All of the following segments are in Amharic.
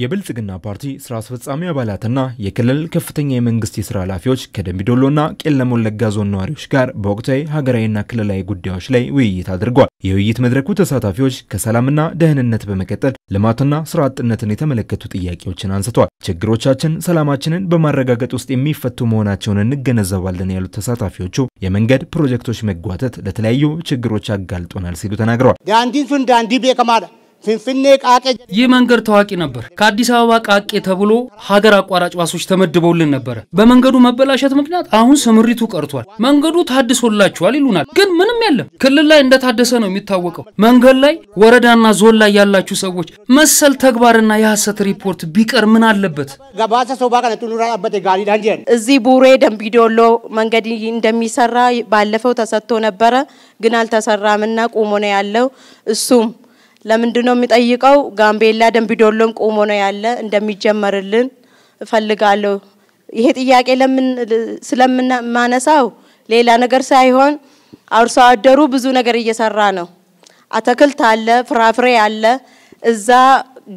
የብልጽግና ፓርቲ ስራ አስፈጻሚ አባላትና የክልል ከፍተኛ የመንግስት የስራ ኃላፊዎች ከደምቢዶሎና ቄለም ወለጋ ዞን ነዋሪዎች ጋር በወቅታዊ ሀገራዊና ክልላዊ ጉዳዮች ላይ ውይይት አድርጓል። የውይይት መድረኩ ተሳታፊዎች ከሰላምና ደህንነት በመቀጠል ልማትና ስራ አጥነትን የተመለከቱ ጥያቄዎችን አንስተዋል። ችግሮቻችን ሰላማችንን በማረጋገጥ ውስጥ የሚፈቱ መሆናቸውን እንገነዘባለን ያሉት ተሳታፊዎቹ የመንገድ ፕሮጀክቶች መጓተት ለተለያዩ ችግሮች አጋልጦናል ሲሉ ተናግረዋል። ዳንዲን ዳንዲ ቤከማዳ ፍንፍኔ ቃቄ። ይህ መንገድ ታዋቂ ነበር። ከአዲስ አበባ ቃቄ ተብሎ ሀገር አቋራጭ ባሶች ተመድበውልን ነበረ። በመንገዱ መበላሸት ምክንያት አሁን ስምሪቱ ቀርቷል፣ መንገዱ ታድሶላችኋል ይሉናል። ግን ምንም የለም። ክልል ላይ እንደታደሰ ነው የሚታወቀው። መንገድ ላይ ወረዳና ዞን ላይ ያላችሁ ሰዎች መሰል ተግባርና የሐሰት ሪፖርት ቢቀር ምን አለበት? እዚህ ቡሬ ደምቢዶሎ መንገድ እንደሚሰራ ባለፈው ተሰጥቶ ነበረ፣ ግን አልተሰራምና ቁሞ ነው ያለው እሱም ለምንድን ነው የሚጠይቀው? ጋምቤላ ደንቢዶሎን ቆሞ ነው ያለ እንደሚጀመርልን እፈልጋለሁ። ይሄ ጥያቄ ለምን ስለምናነሳው ሌላ ነገር ሳይሆን አርሶ አደሩ ብዙ ነገር እየሰራ ነው። አትክልት አለ፣ ፍራፍሬ አለ። እዛ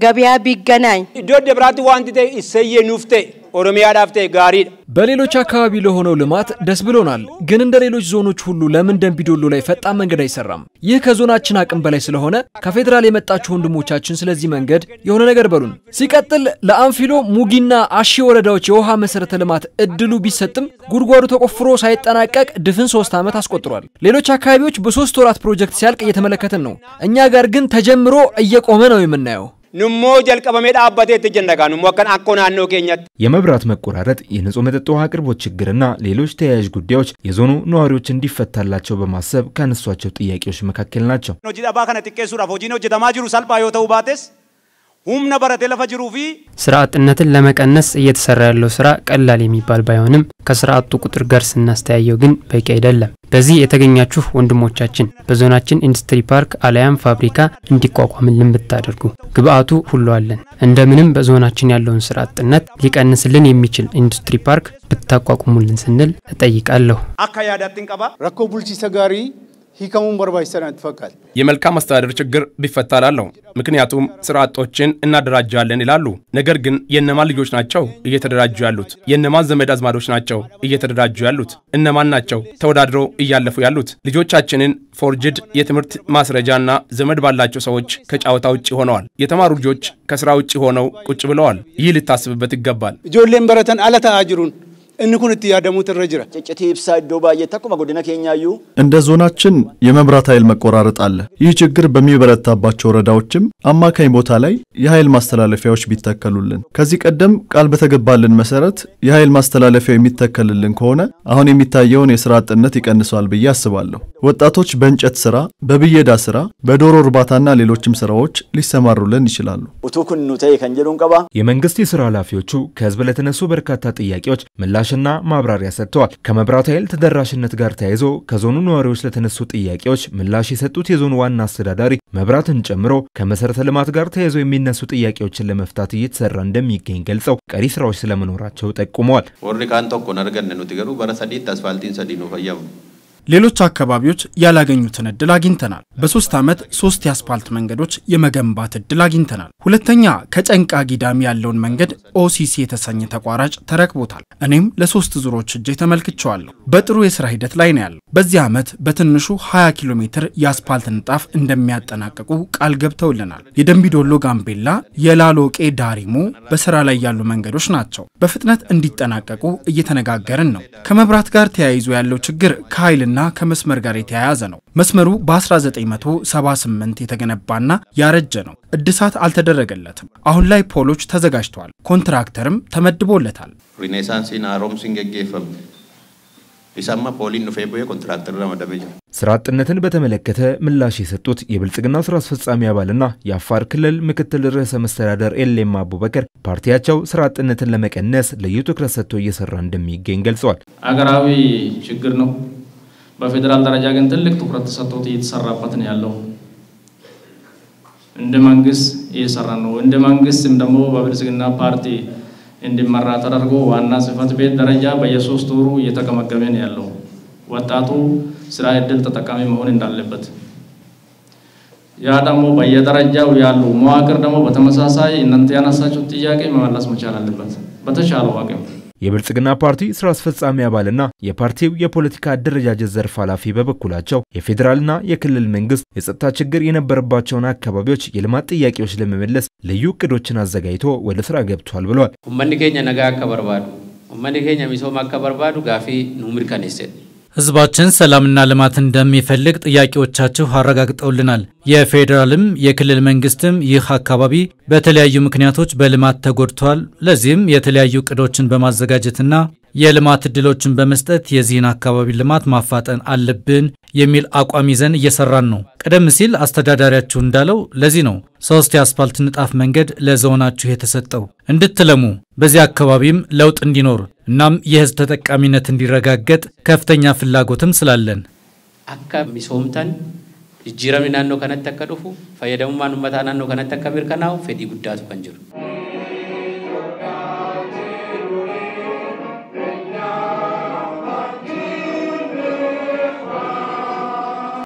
ገበያ ቢገናኝ ዶ ደብራት ዋንቲቴ ይሰየ ኑፍቴ ኦሮሚያ ዳፍቴ ጋሪ በሌሎች አካባቢ ለሆነው ልማት ደስ ብሎናል። ግን እንደ ሌሎች ዞኖች ሁሉ ለምን ደንቢዶሎ ላይ ፈጣን መንገድ አይሰራም? ይህ ከዞናችን አቅም በላይ ስለሆነ ከፌዴራል የመጣችሁ ወንድሞቻችን ስለዚህ መንገድ የሆነ ነገር በሉን። ሲቀጥል ለአንፊሎ ሙጊና አሺ ወረዳዎች የውሃ መሰረተ ልማት እድሉ ቢሰጥም ጉድጓዱ ተቆፍሮ ሳይጠናቀቅ ድፍን ሶስት ዓመት አስቆጥሯል። ሌሎች አካባቢዎች በሶስት ወራት ፕሮጀክት ሲያልቅ እየተመለከትን ነው። እኛ ጋር ግን ተጀምሮ እየቆመ ነው የምናየው። ንሞ ጀልቀበሜ dhaabbateetti ትጀነጋ ንሞ ከን akkoo naannoo keenyatti የመብራት መቆራረጥ፣ የንጹህ መጠጥ ውሃ አቅርቦት ችግርና ሌሎች ተያያዥ ጉዳዮች የዞኑ ነዋሪዎች እንዲፈታላቸው በማሰብ ካነሷቸው ጥያቄዎች መካከል ናቸው። ሆጂ ደባ ከነ ጥቄሱራፍ ሆጂን ሆጀተማ ጅሩ ሰልባ ዮ ባቴስ ሁም ነበረ lafa ፊ ስራ አጥነትን ለመቀነስ እየተሰራ ያለው ስራ ቀላል የሚባል ባይሆንም ከስራ አጡ ቁጥር ጋር ስናስተያየው ግን በቂ አይደለም። በዚህ የተገኛችሁ ወንድሞቻችን በዞናችን ኢንዱስትሪ ፓርክ አለያም ፋብሪካ እንዲቋቋምልን ብታደርጉ ግብአቱ ሁሉ አለን። እንደምንም በዞናችን ያለውን ስራ አጥነት ሊቀንስልን የሚችል ኢንዱስትሪ ፓርክ ብታቋቁሙልን ስንል እጠይቃለሁ። አካያዳትን ረኮ ቡልቺሰ ሂከሙን በርባይሰና ትፈቃል የመልካም አስተዳደር ችግር ቢፈታ ምክንያቱም ስራ አጦችን እናደራጃለን ይላሉ። ነገር ግን የእነማን ልጆች ናቸው እየተደራጁ ያሉት? የእነማን ዘመድ አዝማዶች ናቸው እየተደራጁ ያሉት? እነማን ናቸው ተወዳድሮ እያለፉ ያሉት? ልጆቻችንን ፎርጅድ የትምህርት ማስረጃና ዘመድ ባላቸው ሰዎች ከጫወታ ውጭ ሆነዋል። የተማሩ ልጆች ከስራ ውጭ ሆነው ቁጭ ብለዋል። ይህ ልታስብበት ይገባል። ጆሌን በረተን አለታ አጅሩን inni kun itti yaadamuut irra jira. Ciccitii ibsaa iddoo እንደ ዞናችን የመብራት ኃይል መቆራረጥ አለ። ይህ ችግር በሚበረታባቸው ወረዳዎችም አማካኝ ቦታ ላይ የኃይል ማስተላለፊያዎች ቢተከሉልን፣ ከዚህ ቀደም ቃል በተገባልን መሰረት የኃይል ማስተላለፊያ የሚተከልልን ከሆነ አሁን የሚታየውን የስራ አጥነት ይቀንሰዋል ብዬ አስባለሁ። ወጣቶች በእንጨት ስራ፣ በብየዳ ስራ፣ በዶሮ እርባታና ሌሎችም ስራዎች ሊሰማሩልን ይችላሉ። ቱኩን ኩኑ ከንጀሉን ቀባ የመንግስት የስራ ኃላፊዎቹ ከህዝብ ለተነሱ በርካታ ጥያቄዎች ምላሽ ምላሽና ማብራሪያ ሰጥተዋል። ከመብራት ኃይል ተደራሽነት ጋር ተያይዞ ከዞኑ ነዋሪዎች ለተነሱ ጥያቄዎች ምላሽ የሰጡት የዞኑ ዋና አስተዳዳሪ መብራትን ጨምሮ ከመሰረተ ልማት ጋር ተያይዞ የሚነሱ ጥያቄዎችን ለመፍታት እየተሰራ እንደሚገኝ ገልጸው ቀሪ ስራዎች ስለመኖራቸው ጠቁመዋል። ወሪ ነርገን ኑት ትገሩ በረሰዲት አስፋልቲን ሰዲኑ ፈያም ሌሎች አካባቢዎች ያላገኙትን እድል አግኝተናል። በሶስት ዓመት ሶስት የአስፓልት መንገዶች የመገንባት እድል አግኝተናል። ሁለተኛ ከጨንቃ ጊዳሚ ያለውን መንገድ ኦሲሲ የተሰኘ ተቋራጭ ተረክቦታል። እኔም ለሶስት ዙሮች እጄ ተመልክቸዋለሁ። በጥሩ የስራ ሂደት ላይ ነው ያለው። በዚህ ዓመት በትንሹ 20 ኪሎ ሜትር የአስፓልት ንጣፍ እንደሚያጠናቀቁ ቃል ገብተውልናል። የደንቢዶሎ ጋምቤላ፣ የላሎቄ ዳሪሞ በስራ ላይ ያሉ መንገዶች ናቸው። በፍጥነት እንዲጠናቀቁ እየተነጋገርን ነው። ከመብራት ጋር ተያይዞ ያለው ችግር ከኃይልና ከመስመር ጋር የተያያዘ ነው። መስመሩ በ1978 የተገነባና ያረጀ ነው። እድሳት አልተደረገለትም። አሁን ላይ ፖሎች ተዘጋጅተዋል። ኮንትራክተርም ተመድቦለታል። ሪኔሳንሲን አሮም ሲንገጌፈም ኢሳማ ፖሊን ኑፌ ቡዬ ኮንትራክተር ለመደበ ስራ አጥነትን በተመለከተ ምላሽ የሰጡት የብልጽግና ስራ አስፈጻሚ አባልና የአፋር ክልል ምክትል ርዕሰ መስተዳደር ኤሌማ አቡበከር ፓርቲያቸው ስራ አጥነትን ለመቀነስ ልዩ ትኩረት ሰጥቶ እየሰራ እንደሚገኝ ገልጸዋል። አገራዊ ችግር ነው። በፌዴራል ደረጃ ግን ትልቅ ትኩረት ተሰጥቶት እየተሰራበት ነው ያለው። እንደ መንግስት እየሰራ ነው። እንደ መንግስትም ደግሞ በብልጽግና ፓርቲ እንዲመራ ተደርጎ ዋና ጽህፈት ቤት ደረጃ በየሶስት ወሩ እየተገመገመ ነው ያለው። ወጣቱ ስራ እድል ተጠቃሚ መሆን እንዳለበት ያ ደግሞ በየደረጃው ያሉ መዋቅር ደግሞ በተመሳሳይ እናንተ ያነሳችሁት ጥያቄ መመለስ መቻል አለበት በተቻለው አቅም የብልጽግና ፓርቲ ስራ አስፈጻሚ አባልና የፓርቲው የፖለቲካ አደረጃጀት ዘርፍ ኃላፊ በበኩላቸው የፌዴራልና የክልል መንግስት የጸጥታ ችግር የነበረባቸውን አካባቢዎች የልማት ጥያቄዎች ለመመለስ ልዩ እቅዶችን አዘጋጅቶ ወደ ስራ ገብቷል ብሏል። ኡመኒ ኬኛ ነጋ አከበርባዱ ኡመኒ ኬኛ ሚሶም አከበርባዱ ጋፊ ኑምር ህዝባችን ሰላምና ልማት እንደሚፈልግ ጥያቄዎቻችሁ አረጋግጠውልናል። የፌዴራልም የክልል መንግስትም ይህ አካባቢ በተለያዩ ምክንያቶች በልማት ተጎድቷል። ለዚህም የተለያዩ እቅዶችን በማዘጋጀትና የልማት እድሎችን በመስጠት የዚህን አካባቢ ልማት ማፋጠን አለብን የሚል አቋም ይዘን እየሰራን ነው። ቀደም ሲል አስተዳዳሪያችሁ እንዳለው ለዚህ ነው ሶስት የአስፋልት ንጣፍ መንገድ ለዞናችሁ የተሰጠው እንድትለሙ፣ በዚህ አካባቢም ለውጥ እንዲኖር እናም የህዝብ ተጠቃሚነት እንዲረጋገጥ ከፍተኛ ፍላጎትም ስላለን አካ ሚሶምተን ጅጅረሚ ናኖ ከነተከ ዱፉ ፈየደሙማን ኡመታ ናኖ ከነተከ ቢርከናው ፌዲ ጉዳቱ ከንጅሩ